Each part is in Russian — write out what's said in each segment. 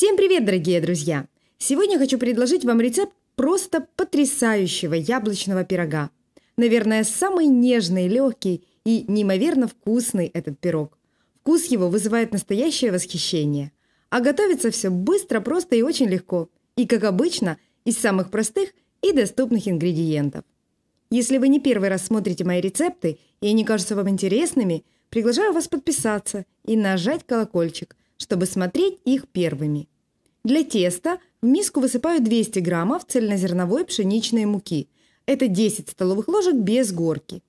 Всем привет, дорогие друзья! Сегодня хочу предложить вам рецепт просто потрясающего яблочного пирога. Наверное, самый нежный, легкий и неимоверно вкусный этот пирог. Вкус его вызывает настоящее восхищение. А готовится все быстро, просто и очень легко. И, как обычно, из самых простых и доступных ингредиентов. Если вы не первый раз смотрите мои рецепты и они кажутся вам интересными, приглашаю вас подписаться и нажать колокольчик, чтобы смотреть их первыми. Для теста в миску высыпаю 200 граммов цельнозерновой пшеничной муки. Это 10 столовых ложек без горки.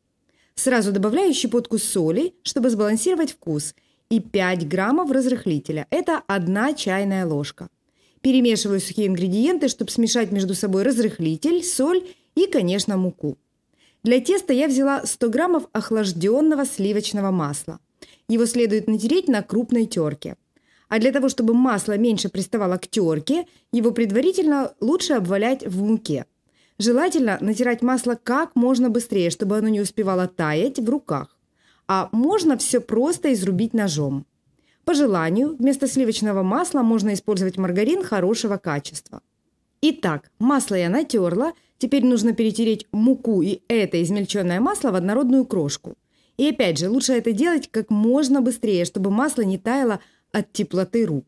Сразу добавляю щепотку соли, чтобы сбалансировать вкус, и 5 граммов разрыхлителя. Это 1 чайная ложка. Перемешиваю сухие ингредиенты, чтобы смешать между собой разрыхлитель, соль и, конечно, муку. Для теста я взяла 100 граммов охлажденного сливочного масла. Его следует натереть на крупной терке. А для того, чтобы масло меньше приставало к терке, его предварительно лучше обвалять в муке. Желательно натирать масло как можно быстрее, чтобы оно не успевало таять в руках. А можно все просто изрубить ножом. По желанию, вместо сливочного масла можно использовать маргарин хорошего качества. Итак, масло я натерла, теперь нужно перетереть муку и это измельченное масло в однородную крошку. И опять же, лучше это делать как можно быстрее, чтобы масло не таяло от теплоты рук.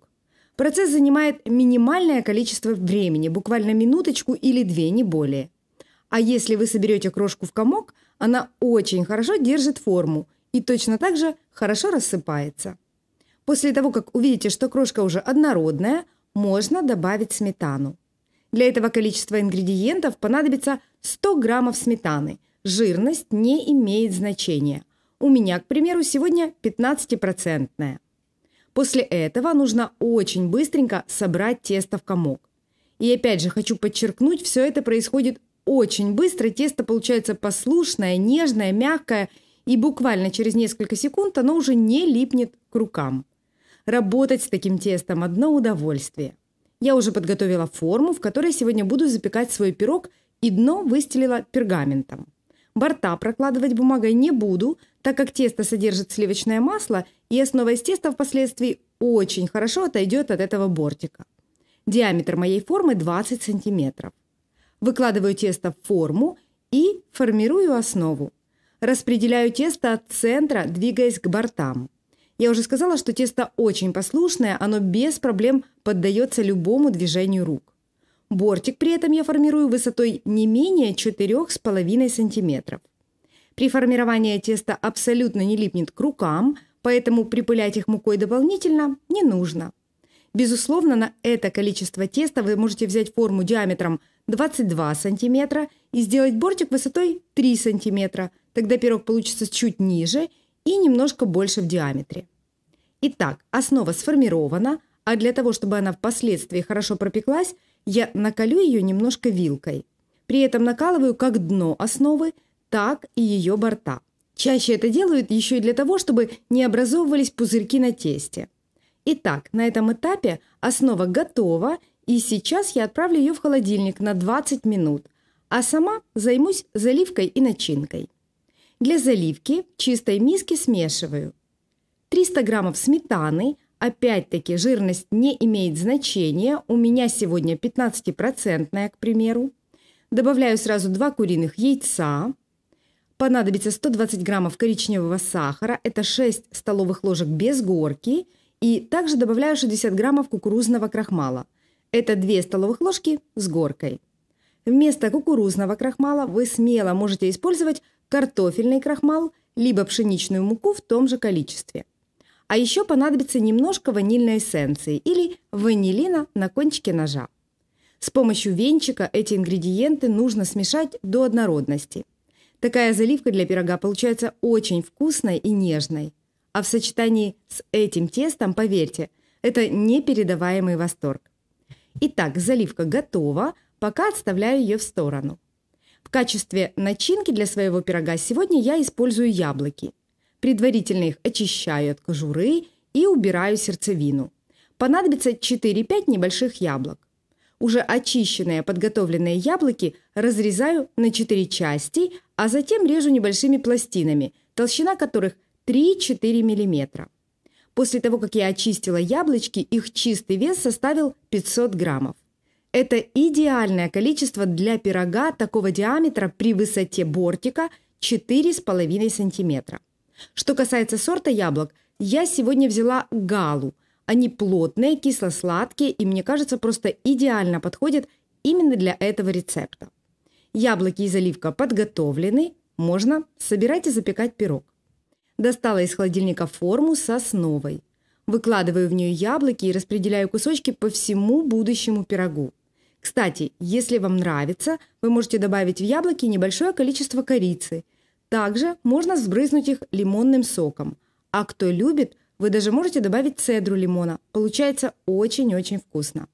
Процесс занимает минимальное количество времени, буквально минуточку или две, не более. А если вы соберете крошку в комок, она очень хорошо держит форму и точно так же хорошо рассыпается. После того, как увидите, что крошка уже однородная, можно добавить сметану. Для этого количества ингредиентов понадобится 100 граммов сметаны. Жирность не имеет значения. У меня, к примеру, сегодня 15-процентная. После этого нужно очень быстренько собрать тесто в комок. И опять же хочу подчеркнуть, все это происходит очень быстро. Тесто получается послушное, нежное, мягкое, и буквально через несколько секунд оно уже не липнет к рукам. Работать с таким тестом – одно удовольствие. Я уже подготовила форму, в которой сегодня буду запекать свой пирог, и дно выстелила пергаментом. Борта прокладывать бумагой не буду, так как тесто содержит сливочное масло, и основа из теста впоследствии очень хорошо отойдет от этого бортика. Диаметр моей формы 20 см. Выкладываю тесто в форму и формирую основу. Распределяю тесто от центра, двигаясь к бортам. Я уже сказала, что тесто очень послушное, оно без проблем поддается любому движению рук. Бортик при этом я формирую высотой не менее 4,5 см. При формировании теста абсолютно не липнет к рукам, поэтому припылять их мукой дополнительно не нужно. Безусловно, на это количество теста вы можете взять форму диаметром 22 см и сделать бортик высотой 3 см. Тогда пирог получится чуть ниже и немножко больше в диаметре. Итак, основа сформирована, а для того, чтобы она впоследствии хорошо пропеклась, я накалю ее немножко вилкой. При этом накалываю как дно основы, так и ее борта. Чаще это делают еще и для того, чтобы не образовывались пузырьки на тесте. Итак, на этом этапе основа готова, и сейчас я отправлю ее в холодильник на 20 минут, а сама займусь заливкой и начинкой. Для заливки в чистой миске смешиваю 300 граммов сметаны, Опять-таки жирность не имеет значения. У меня сегодня 15-процентная, к примеру. Добавляю сразу 2 куриных яйца. Понадобится 120 граммов коричневого сахара. Это 6 столовых ложек без горки. И также добавляю 60 граммов кукурузного крахмала. Это 2 столовых ложки с горкой. Вместо кукурузного крахмала вы смело можете использовать картофельный крахмал, либо пшеничную муку в том же количестве. А еще понадобится немножко ванильной эссенции или ванилина на кончике ножа. С помощью венчика эти ингредиенты нужно смешать до однородности. Такая заливка для пирога получается очень вкусной и нежной. А в сочетании с этим тестом, поверьте, это непередаваемый восторг. Итак, заливка готова, пока отставляю ее в сторону. В качестве начинки для своего пирога сегодня я использую яблоки – Предварительно их очищаю от кожуры и убираю сердцевину. Понадобится 4-5 небольших яблок. Уже очищенные подготовленные яблоки разрезаю на 4 части, а затем режу небольшими пластинами, толщина которых 3-4 мм. После того, как я очистила яблочки, их чистый вес составил 500 граммов. Это идеальное количество для пирога такого диаметра при высоте бортика 4,5 сантиметра. Что касается сорта яблок, я сегодня взяла галу. Они плотные, кисло-сладкие и, мне кажется, просто идеально подходят именно для этого рецепта. Яблоки из оливка подготовлены, можно собирать и запекать пирог. Достала из холодильника форму сосновой. Выкладываю в нее яблоки и распределяю кусочки по всему будущему пирогу. Кстати, если вам нравится, вы можете добавить в яблоки небольшое количество корицы – также можно сбрызнуть их лимонным соком. А кто любит, вы даже можете добавить цедру лимона. Получается очень-очень вкусно.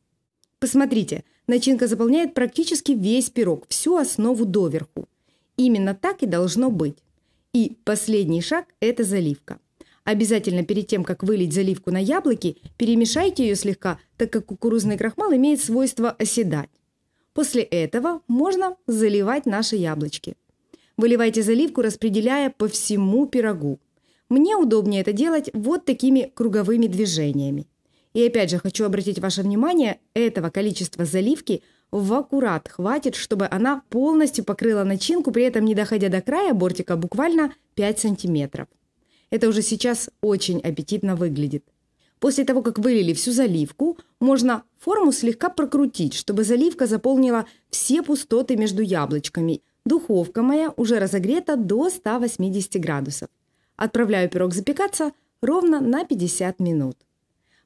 Посмотрите, начинка заполняет практически весь пирог, всю основу доверху. Именно так и должно быть. И последний шаг – это заливка. Обязательно перед тем, как вылить заливку на яблоки, перемешайте ее слегка, так как кукурузный крахмал имеет свойство оседать. После этого можно заливать наши яблочки – Выливайте заливку, распределяя по всему пирогу. Мне удобнее это делать вот такими круговыми движениями. И опять же хочу обратить ваше внимание, этого количества заливки в аккурат хватит, чтобы она полностью покрыла начинку, при этом не доходя до края бортика буквально 5 сантиметров. Это уже сейчас очень аппетитно выглядит. После того, как вылили всю заливку, можно форму слегка прокрутить, чтобы заливка заполнила все пустоты между яблочками Духовка моя уже разогрета до 180 градусов. Отправляю пирог запекаться ровно на 50 минут.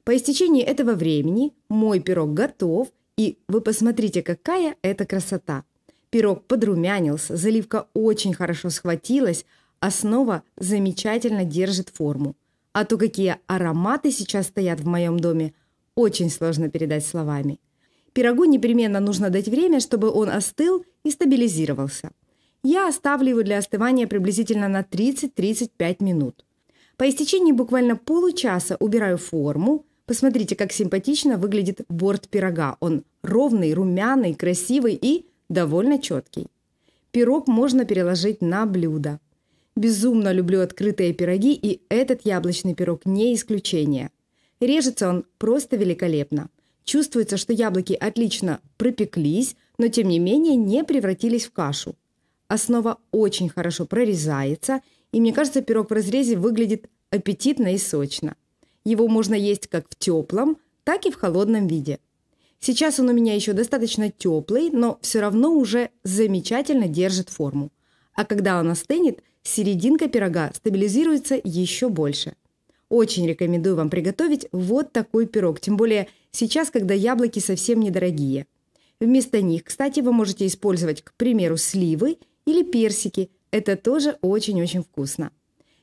По истечении этого времени мой пирог готов, и вы посмотрите, какая это красота. Пирог подрумянился, заливка очень хорошо схватилась, основа замечательно держит форму. А то какие ароматы сейчас стоят в моем доме, очень сложно передать словами. Пирогу непременно нужно дать время, чтобы он остыл и стабилизировался. Я оставлю его для остывания приблизительно на 30-35 минут. По истечении буквально получаса убираю форму. Посмотрите, как симпатично выглядит борт пирога. Он ровный, румяный, красивый и довольно четкий. Пирог можно переложить на блюдо. Безумно люблю открытые пироги, и этот яблочный пирог не исключение. Режется он просто великолепно. Чувствуется, что яблоки отлично пропеклись, но тем не менее не превратились в кашу. Основа очень хорошо прорезается, и мне кажется, пирог в разрезе выглядит аппетитно и сочно. Его можно есть как в теплом, так и в холодном виде. Сейчас он у меня еще достаточно теплый, но все равно уже замечательно держит форму. А когда он остынет, серединка пирога стабилизируется еще больше. Очень рекомендую вам приготовить вот такой пирог, тем более сейчас, когда яблоки совсем недорогие – Вместо них, кстати, вы можете использовать, к примеру, сливы или персики. Это тоже очень-очень вкусно.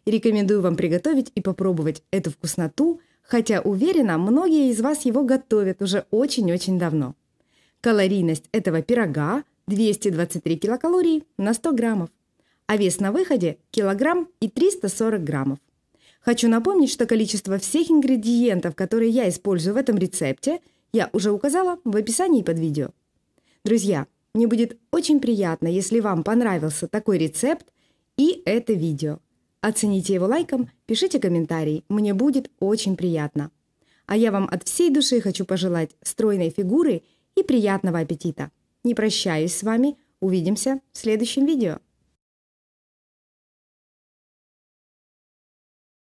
Рекомендую вам приготовить и попробовать эту вкусноту, хотя, уверена, многие из вас его готовят уже очень-очень давно. Калорийность этого пирога 223 килокалории на 100 граммов, а вес на выходе – килограмм и 340 граммов. Хочу напомнить, что количество всех ингредиентов, которые я использую в этом рецепте, я уже указала в описании под видео. Друзья, мне будет очень приятно, если вам понравился такой рецепт и это видео. Оцените его лайком, пишите комментарий, мне будет очень приятно. А я вам от всей души хочу пожелать стройной фигуры и приятного аппетита. Не прощаюсь с вами, увидимся в следующем видео.